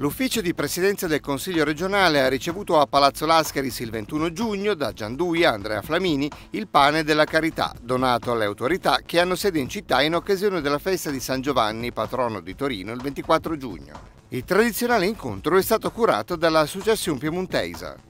L'ufficio di presidenza del Consiglio regionale ha ricevuto a Palazzo Lascaris il 21 giugno da Gianduia Andrea Flamini il pane della carità donato alle autorità che hanno sede in città in occasione della festa di San Giovanni, patrono di Torino, il 24 giugno. Il tradizionale incontro è stato curato dalla Associazione Piemontesa.